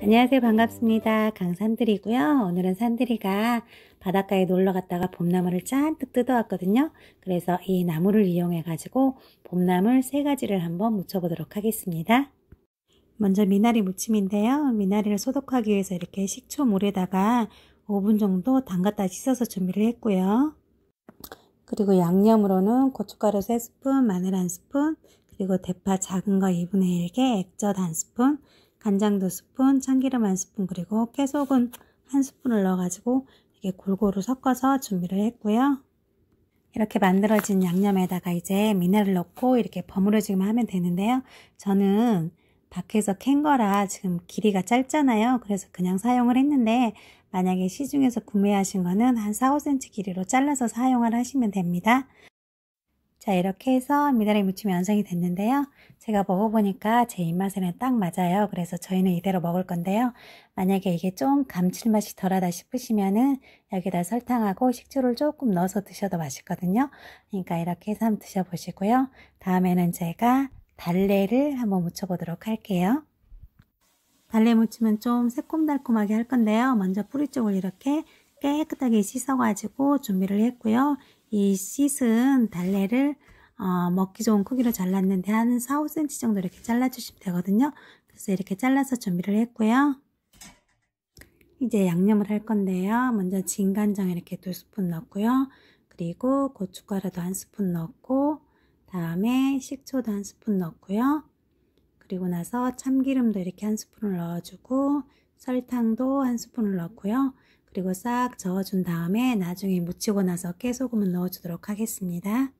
안녕하세요. 반갑습니다. 강산들이고요. 오늘은 산들이가 바닷가에 놀러 갔다가 봄나물을 잔뜩 뜯어왔거든요. 그래서 이 나무를 이용해 가지고 봄나물 세 가지를 한번 묻혀보도록 하겠습니다. 먼저 미나리 무침인데요. 미나리를 소독하기 위해서 이렇게 식초 물에다가 5분 정도 담갔다 씻어서 준비를 했고요. 그리고 양념으로는 고춧가루 3스푼, 마늘 1스푼, 그리고 대파 작은 거1분의 1개, 액젓 1스푼, 간장 2스푼, 참기름 1스푼, 그리고 깨소금 1스푼을 넣어가지고 이렇게 골고루 섞어서 준비를 했고요. 이렇게 만들어진 양념에다가 이제 미나를 넣고 이렇게 버무려지기만 하면 되는데요. 저는 밖에서 캔 거라 지금 길이가 짧잖아요. 그래서 그냥 사용을 했는데 만약에 시중에서 구매하신 거는 한 4, 5cm 길이로 잘라서 사용을 하시면 됩니다. 자 이렇게 해서 미나리 무침이 완성이 됐는데요. 제가 먹어보니까 제 입맛에는 딱 맞아요. 그래서 저희는 이대로 먹을 건데요. 만약에 이게 좀 감칠맛이 덜하다 싶으시면은 여기다 설탕하고 식초를 조금 넣어서 드셔도 맛있거든요. 그러니까 이렇게 해서 한번 드셔보시고요. 다음에는 제가 달래를 한번 무쳐보도록 할게요. 달래 무침은 좀 새콤달콤하게 할 건데요. 먼저 뿌리 쪽을 이렇게 깨끗하게 씻어가지고 준비를 했고요. 이 씻은 달래를 어, 먹기 좋은 크기로 잘랐는데 한 4, 5cm 정도 이렇게 잘라주시면 되거든요. 그래서 이렇게 잘라서 준비를 했고요. 이제 양념을 할 건데요. 먼저 진간장 이렇게 두 스푼 넣고요. 그리고 고춧가루도 한 스푼 넣고 다음에 식초도 한 스푼 넣고요. 그리고 나서 참기름도 이렇게 한 스푼을 넣어주고 설탕도 한 스푼을 넣고요. 그리고 싹 저어준 다음에 나중에 무치고 나서 깨소금을 넣어주도록 하겠습니다.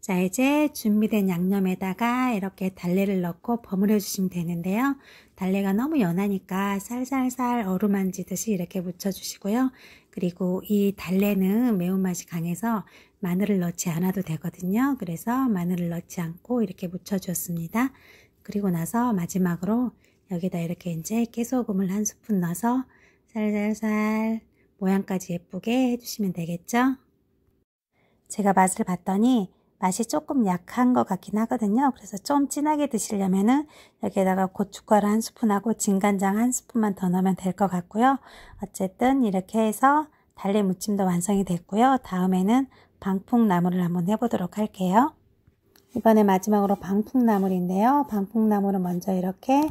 자 이제 준비된 양념에다가 이렇게 달래를 넣고 버무려 주시면 되는데요. 달래가 너무 연하니까 살살살 어루만지듯이 이렇게 묻혀주시고요. 그리고 이 달래는 매운맛이 강해서 마늘을 넣지 않아도 되거든요. 그래서 마늘을 넣지 않고 이렇게 묻혀주었습니다. 그리고 나서 마지막으로 여기다 이렇게 이제 깨소금을 한 스푼 넣어서 살살살 모양까지 예쁘게 해주시면 되겠죠? 제가 맛을 봤더니 맛이 조금 약한 것 같긴 하거든요. 그래서 좀 진하게 드시려면 은 여기에다가 고춧가루 한 스푼하고 진간장 한 스푼만 더 넣으면 될 것 같고요. 어쨌든 이렇게 해서 달래 무침도 완성이 됐고요. 다음에는 방풍나물을 한번 해보도록 할게요. 이번에 마지막으로 방풍나물인데요. 방풍나물은 먼저 이렇게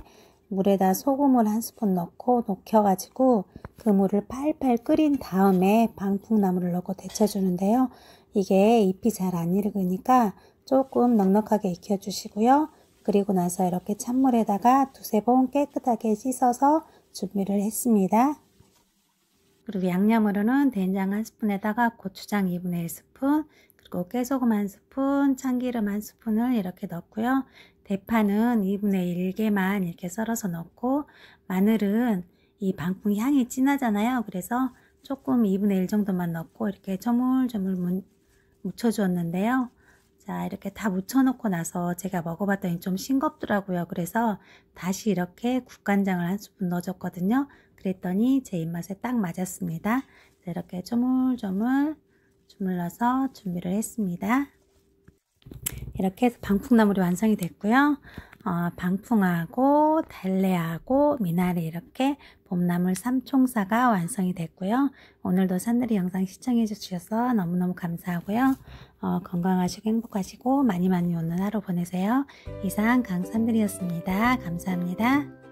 물에다 소금을 한 스푼 넣고 녹여가지고 그 물을 팔팔 끓인 다음에 방풍나물을 넣고 데쳐주는데요. 이게 잎이 잘 안 익으니까 조금 넉넉하게 익혀주시고요. 그리고 나서 이렇게 찬물에다가 두세 번 깨끗하게 씻어서 준비를 했습니다. 그리고 양념으로는 된장 한 스푼에다가 고추장 2분의 1스푼, 넣어주고 깨소금 한 스푼, 참기름 한 스푼을 이렇게 넣고요. 대파는 1분의 1개만 이렇게 썰어서 넣고 마늘은 이방풍 향이 진하잖아요. 그래서 조금 2분의 1 정도만 넣고 이렇게 저물저물 문, 묻혀주었는데요. 자 이렇게 다 묻혀놓고 나서 제가 먹어봤더니 좀 싱겁더라고요. 그래서 다시 이렇게 국간장을 한 스푼 넣어줬거든요. 그랬더니 제 입맛에 딱 맞았습니다. 이렇게 조물조물 주물러서 준비를 했습니다. 이렇게 해서 방풍나물이 완성이 됐고요. 어, 방풍하고 달래하고 미나리 이렇게 봄나물 삼총사가 완성이 됐고요. 오늘도 산들이 영상 시청해 주셔서 너무너무 감사하고요. 어, 건강하시고 행복하시고 많이 많이 오는 하루 보내세요. 이상 강산들이었습니다 감사합니다.